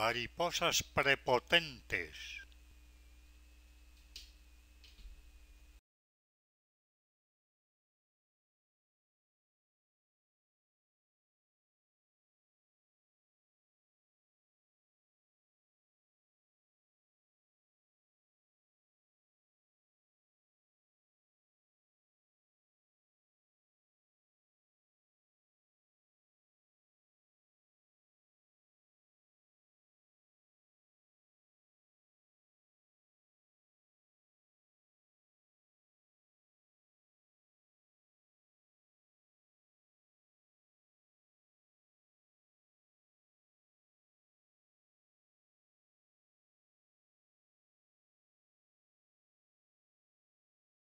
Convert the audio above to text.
mariposas prepotentes